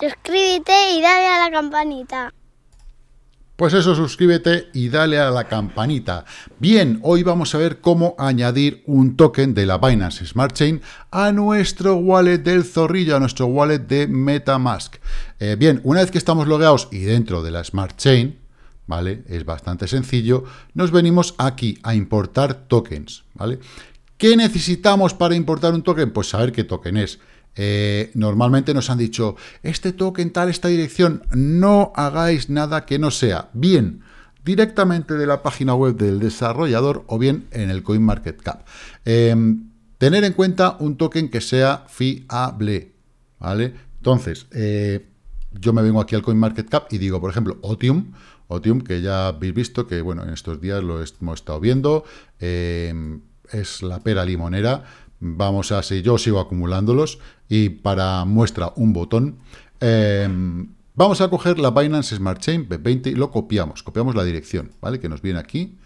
Suscríbete y dale a la campanita. Pues eso, suscríbete y dale a la campanita. Bien, hoy vamos a ver cómo añadir un token de la Binance Smart Chain a nuestro wallet del zorrillo, a nuestro wallet de Metamask. Eh, bien, una vez que estamos logueados y dentro de la Smart Chain, ¿vale? Es bastante sencillo. Nos venimos aquí a importar tokens, ¿vale? ¿Qué necesitamos para importar un token? Pues saber qué token es. Eh, normalmente nos han dicho, este token tal, esta dirección, no hagáis nada que no sea bien directamente de la página web del desarrollador o bien en el CoinMarketCap. Em, tener en cuenta un token que sea fiable, ¿vale? Entonces, eh, yo me vengo aquí al CoinMarketCap y digo, por ejemplo, Otium, Otium, que ya habéis visto que, bueno, en estos días lo hemos estado viendo, em, es la pera limonera, Vamos a si yo sigo acumulándolos y para muestra un botón. Em, vamos a coger la Binance Smart Chain B20 y lo copiamos. Copiamos la dirección, ¿vale? Que nos viene aquí.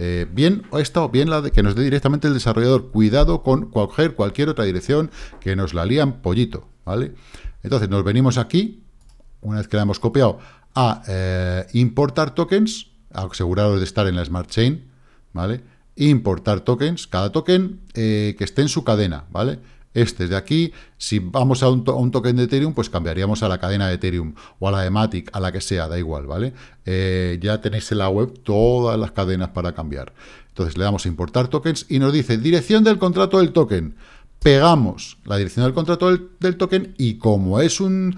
Eh, bien esta o bien la de, que nos dé directamente el desarrollador. Cuidado con coger cualquier otra dirección que nos la lían pollito, ¿vale? Entonces nos venimos aquí, una vez que la hemos copiado, a eh, importar tokens, asegurado de estar en la Smart Chain, ¿vale? importar tokens, cada token eh, que esté en su cadena, ¿vale? Este es de aquí, si vamos a un, token de Ethereum, pues cambiaríamos a la cadena de Ethereum o a la de Matic, a la que sea, da igual, ¿vale? Eh, ya tenéis en la web todas las cadenas para cambiar. Entonces le damos a importar tokens y nos dice dirección del contrato del token pegamos la dirección del contrato del, token y como es un,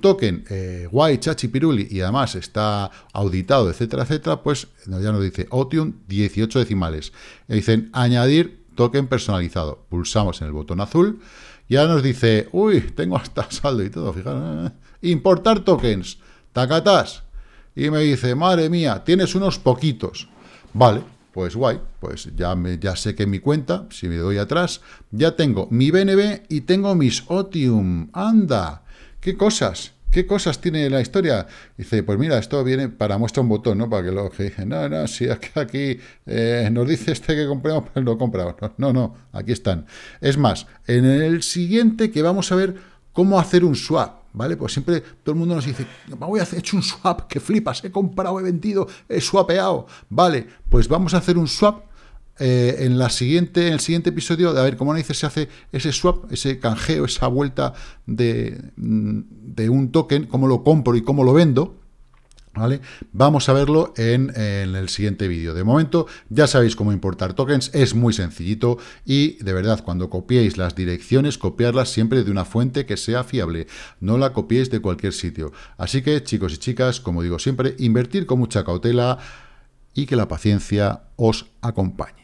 token eh, guay, chachi, piruli y además está auditado, etcétera, etcétera, pues ya nos dice Otium 18 decimales. le dicen añadir token personalizado. Pulsamos en el botón azul y ahora nos dice, uy, tengo hasta saldo y todo, fijaros. Eh, eh, importar tokens, tacatás. Y me dice, madre mía, tienes unos poquitos. Vale, pues guay, pues ya, me, ya sé que mi cuenta, si me doy atrás, ya tengo mi BNB y tengo mis Otium. ¡Anda! ¡Qué cosas! ¿Qué cosas tiene la historia? Dice, pues mira, esto viene para muestra un botón, ¿no? Para que lo que dije, no, no, si aquí eh, nos dice este que compramos, pues lo compramos. No, no, aquí están. Es más, en el siguiente que vamos a ver cómo hacer un swap. ¿Vale? Pues siempre todo el mundo nos dice, voy a hacer hecho un swap, que flipas, he comprado, he vendido, he swapeado. Vale, pues vamos a hacer un swap eh, en, la siguiente, en el siguiente episodio, de a ver cómo dice se hace ese swap, ese canjeo, esa vuelta de, mm, de un token, cómo lo compro y cómo lo vendo. Vamos a verlo en, en el siguiente vídeo. De momento, ya sabéis cómo importar tokens, es muy sencillito y de verdad, cuando copiéis las direcciones, copiarlas siempre de una fuente que sea fiable, no la copiéis de cualquier sitio. Así que, chicos y chicas, como digo siempre, invertir con mucha cautela y que la paciencia os acompañe.